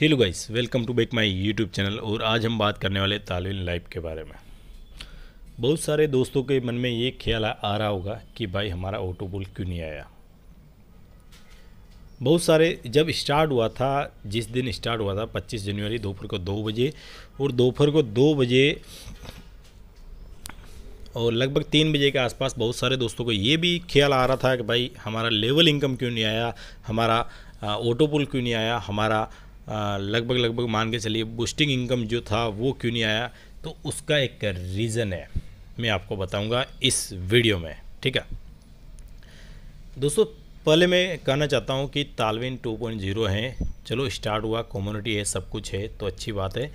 hello guys welcome to back my YouTube channel और आज हम बात करने वाले तालिन लाइफ के बारे में बहुत सारे दोस्तों के मन में ये ख्याल आ रहा होगा कि भाई हमारा ऑटो पुल क्यों नहीं आया बहुत सारे जब स्टार्ट हुआ था जिस दिन स्टार्ट हुआ था 25 जनवरी दोपहर को दो बजे और दोपहर को दो बजे और लगभग तीन बजे के आसपास बहुत सारे दोस्तों को ये भी ख्याल आ रहा था कि भाई हमारा लेवल इनकम क्यों नहीं आया हमारा ऑटो पुल क्यों नहीं आया हमारा लगभग लगभग मान के चलिए बूस्टिंग इनकम जो था वो क्यों नहीं आया तो उसका एक रीज़न है मैं आपको बताऊंगा इस वीडियो में ठीक है दोस्तों पहले मैं कहना चाहता हूं कि तालविन 2.0 हैं चलो स्टार्ट हुआ कम्युनिटी है सब कुछ है तो अच्छी बात है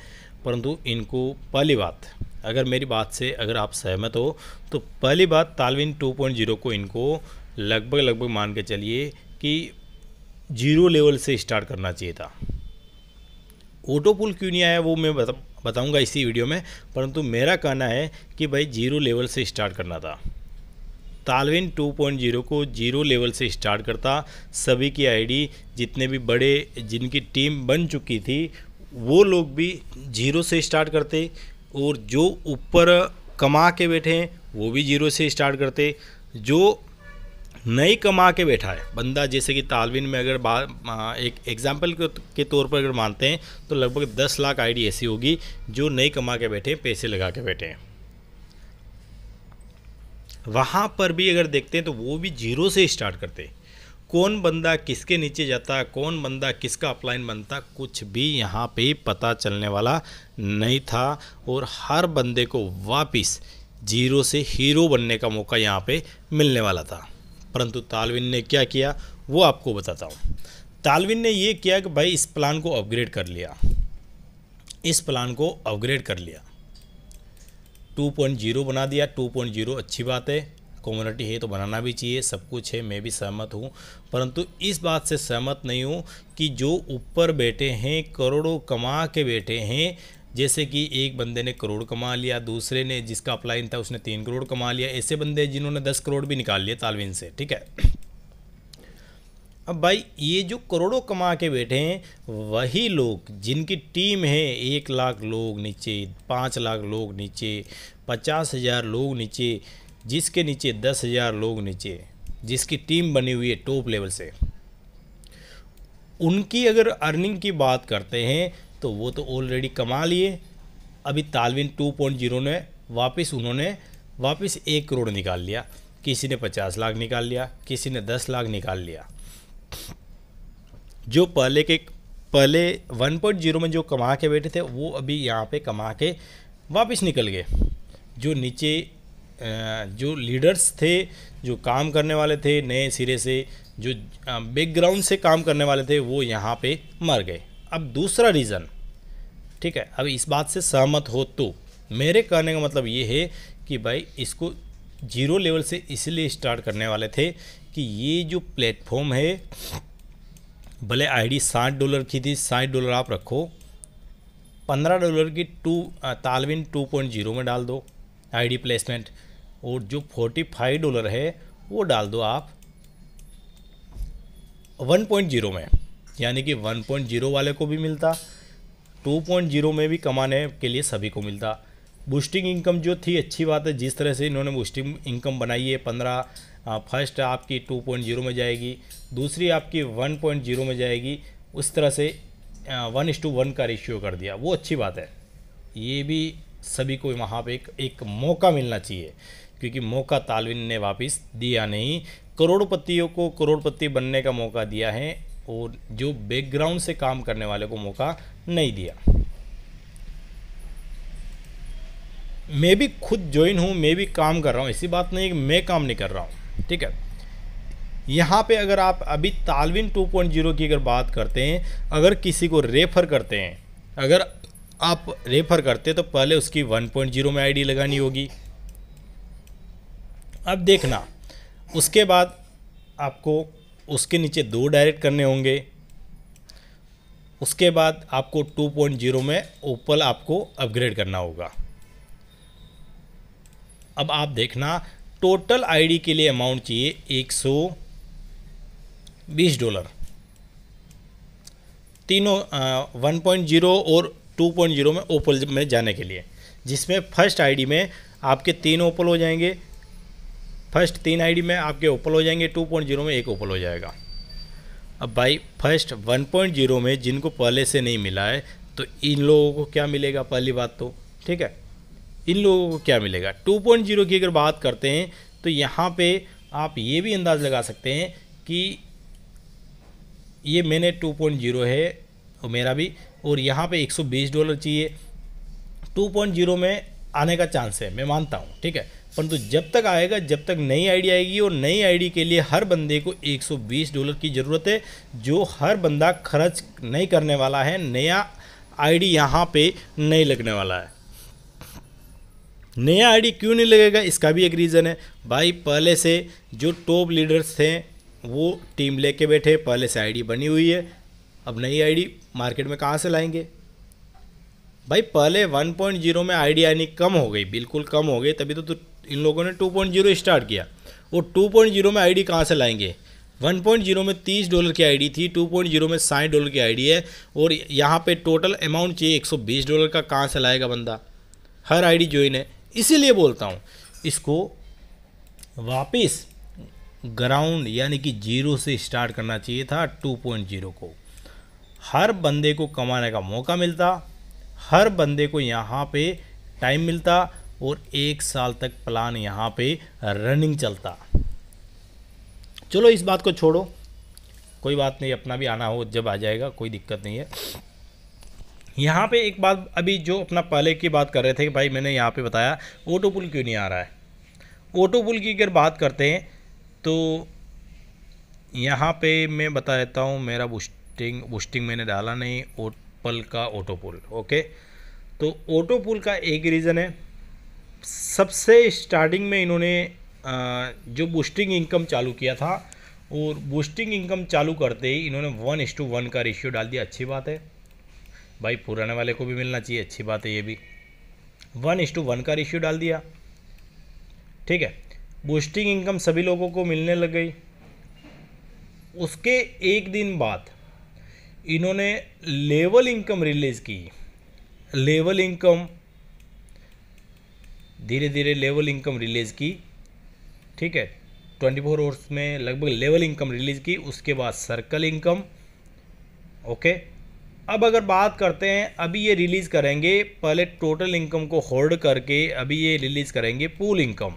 परंतु इनको पहली बात अगर मेरी बात से अगर आप सहमत हो तो पहली बात तालविन 2.0 को इनको लगभग लगभग मान के चलिए कि जीरो लेवल से स्टार्ट करना चाहिए था ऑटो पुल क्यों नहीं आया वो मैं बता बताऊँगा इसी वीडियो में परंतु मेरा कहना है कि भाई जीरो लेवल से स्टार्ट करना था तालविन 2.0 को जीरो लेवल से स्टार्ट करता सभी की आईडी जितने भी बड़े जिनकी टीम बन चुकी थी वो लोग भी जीरो से स्टार्ट करते और जो ऊपर कमा के बैठे हैं वो भी जीरो से स्टार्ट करते जो नहीं कमा के बैठा है बंदा जैसे कि तालविन में अगर बा एक एग्जाम्पल के तौर पर अगर मानते हैं तो लगभग दस लाख आईडी ऐसी होगी जो नहीं कमा के बैठे पैसे लगा के बैठे हैं वहाँ पर भी अगर देखते हैं तो वो भी जीरो से स्टार्ट करते हैं कौन बंदा किसके नीचे जाता कौन बंदा किसका अपलाइन बनता कुछ भी यहाँ पे पता चलने वाला नहीं था और हर बंदे को वापस जीरो से हीरो बनने का मौका यहाँ पे मिलने वाला था परंतु तालविन ने क्या किया वो आपको बताता हूँ तालविन ने ये किया कि भाई इस प्लान को अपग्रेड कर लिया इस प्लान को अपग्रेड कर लिया 2.0 बना दिया 2.0 अच्छी बात है कम्युनिटी है तो बनाना भी चाहिए सब कुछ है मैं भी सहमत हूँ परंतु इस बात से सहमत नहीं हूँ कि जो ऊपर बैठे हैं करोड़ों कमा के बैठे हैं जैसे कि एक बंदे ने करोड़ कमा लिया दूसरे ने जिसका अपलाइन था उसने तीन करोड़ कमा लिया ऐसे बंदे जिन्होंने दस करोड़ भी निकाल लिया तालवीन से ठीक है अब भाई ये जो करोड़ों कमा के बैठे हैं वही लोग जिनकी टीम है एक लाख लोग नीचे पाँच लाख लोग नीचे पचास हज़ार लोग नीचे जिसके नीचे दस हज़ार लोग नीचे जिसकी टीम बनी हुई है टॉप लेवल से उनकी अगर अर्निंग की बात करते हैं तो वो तो ऑलरेडी कमा लिए अभी तालविन 2.0 ने वापस उन्होंने वापस एक करोड़ निकाल लिया किसी ने पचास लाख निकाल लिया किसी ने दस लाख निकाल लिया जो पहले के पहले 1.0 में जो कमा के बैठे थे वो अभी यहाँ पे कमा के वापस निकल गए जो नीचे जो लीडर्स थे जो काम करने वाले थे नए सिरे से जो बैकग्राउंड से काम करने वाले थे वो यहाँ पे मर गए अब दूसरा रीज़न ठीक है अब इस बात से सहमत हो तो मेरे कहने का मतलब ये है कि भाई इसको जीरो लेवल से इसलिए स्टार्ट करने वाले थे कि ये जो प्लेटफॉर्म है भले आईडी साठ डॉलर की थी साठ डॉलर आप रखो पंद्रह डॉलर की टू तालविन टू पॉइंट जीरो में डाल दो आईडी प्लेसमेंट और जो फोर्टी फाइव डॉलर है वो डाल दो आप वन पॉइंट जीरो में यानी कि 1.0 वाले को भी मिलता 2.0 में भी कमाने के लिए सभी को मिलता बूस्टिंग इनकम जो थी अच्छी बात है जिस तरह से इन्होंने बूस्टिंग इनकम बनाई है पंद्रह फर्स्ट आपकी 2.0 में जाएगी दूसरी आपकी 1.0 में जाएगी उस तरह से वन इस टू वन का रेशियो कर दिया वो अच्छी बात है ये भी सभी को वहाँ पे एक, एक मौका मिलना चाहिए क्योंकि मौका तालविन ने वापस दिया नहीं करोड़पतियों को करोड़पति बनने का मौका दिया है और जो बैकग्राउंड से काम करने वाले को मौका नहीं दिया मैं भी खुद ज्वाइन हूँ मैं भी काम कर रहा हूँ ऐसी बात नहीं कि मैं काम नहीं कर रहा हूँ ठीक है यहाँ पे अगर आप अभी तालविन 2.0 की अगर बात करते हैं अगर किसी को रेफ़र करते हैं अगर आप रेफ़र करते तो पहले उसकी 1.0 में आईडी लगानी होगी अब देखना उसके बाद आपको उसके नीचे दो डायरेक्ट करने होंगे उसके बाद आपको 2.0 में ओपल आपको अपग्रेड करना होगा अब आप देखना टोटल आईडी के लिए अमाउंट चाहिए 120 डॉलर तीनों वन पॉइंट जीरो और टू पॉइंट जीरो में ओपल में जाने के लिए जिसमें फर्स्ट आईडी में आपके तीन ओपल हो जाएंगे फर्स्ट तीन आईडी में आपके ओपन हो जाएंगे 2.0 में एक ओपन हो जाएगा अब भाई फर्स्ट 1.0 में जिनको पहले से नहीं मिला है तो इन लोगों को क्या मिलेगा पहली बात तो ठीक है इन लोगों को क्या मिलेगा 2.0 की अगर बात करते हैं तो यहाँ पे आप ये भी अंदाज़ लगा सकते हैं कि ये मैंने 2.0 है और मेरा भी और यहाँ पे 120 डॉलर चाहिए 2.0 में आने का चांस है मैं मानता हूँ ठीक है परंतु तो जब तक आएगा जब तक नई आईडी आएगी और नई आईडी के लिए हर बंदे को 120 डॉलर की ज़रूरत है जो हर बंदा खर्च नहीं करने वाला है नया आईडी यहाँ पे नहीं लगने वाला है नया आईडी क्यों नहीं लगेगा इसका भी एक रीज़न है भाई पहले से जो टॉप लीडर्स थे वो टीम लेके बैठे पहले से आईडी बनी हुई है अब नई आईडी मार्केट में कहाँ से लाएंगे भाई पहले 1.0 में आईडी आनी कम हो गई बिल्कुल कम हो गई तभी तो, तो इन लोगों ने 2.0 स्टार्ट किया वो 2.0 में आईडी कहाँ से लाएंगे 1.0 में 30 डॉलर की आईडी थी 2.0 में साठ डॉलर की आईडी है और यहाँ पे टोटल अमाउंट चाहिए 120 डॉलर का कहाँ से लाएगा बंदा हर आईडी ज्वाइन है इसीलिए बोलता हूँ इसको वापस ग्राउंड यानी कि जीरो से स्टार्ट करना चाहिए था ज़ीरो को हर बंदे को कमाने का मौका मिलता हर बंदे को यहाँ पे टाइम मिलता और एक साल तक प्लान यहाँ पे रनिंग चलता चलो इस बात को छोड़ो कोई बात नहीं अपना भी आना हो जब आ जाएगा कोई दिक्कत नहीं है यहाँ पे एक बात अभी जो अपना पहले की बात कर रहे थे कि भाई मैंने यहाँ पे बताया ऑटो पुल क्यों नहीं आ रहा है ऑटो पुल की अगर बात करते हैं तो यहाँ पे मैं बता देता हूँ मेरा बुस्टिंग बुस्टिंग मैंने डाला नहीं पल का ऑटो पुल ओके तो ऑटो पुल का एक रीज़न है सबसे स्टार्टिंग में इन्होंने जो बूस्टिंग इनकम चालू किया था और बूस्टिंग इनकम चालू करते ही इन्होंने वन एस टू वन का रेशियो डाल दिया अच्छी बात है भाई पुराने वाले को भी मिलना चाहिए अच्छी बात है ये भी वन एस टू वन का रेशियो डाल दिया ठीक है बूस्टिंग इनकम सभी लोगों को मिलने लग गई उसके एक दिन बाद इन्होंने लेवल इनकम रिलीज़ की लेवल इनकम धीरे धीरे लेवल इनकम रिलीज़ की ठीक है ट्वेंटी फोर आवर्स में लगभग लेवल इनकम रिलीज़ की उसके बाद सर्कल इनकम ओके अब अगर बात करते हैं अभी ये रिलीज़ करेंगे पहले टोटल इनकम को होल्ड करके अभी ये रिलीज़ करेंगे पूल इनकम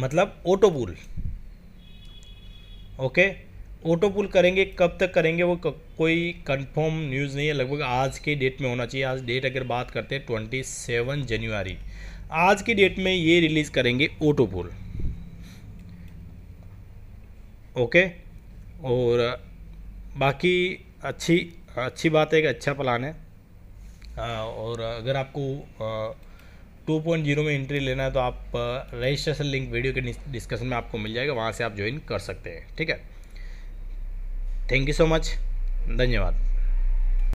मतलब auto pool okay auto pool करेंगे कब तक करेंगे वो कोई कंफर्म न्यूज़ नहीं है लगभग आज के डेट में होना चाहिए आज डेट अगर बात करते हैं ट्वेंटी सेवन जनवरी आज की डेट में ये रिलीज़ करेंगे ऑटो पुल ओके और बाकी अच्छी अच्छी बात है कि अच्छा प्लान है और अगर आपको टू पॉइंट जीरो में एंट्री लेना है तो आप रजिस्ट्रेशन लिंक वीडियो के डिस्कशन में आपको मिल जाएगा वहाँ से आप ज्वाइन कर सकते हैं ठीक है थैंक यू सो मच धन्यवाद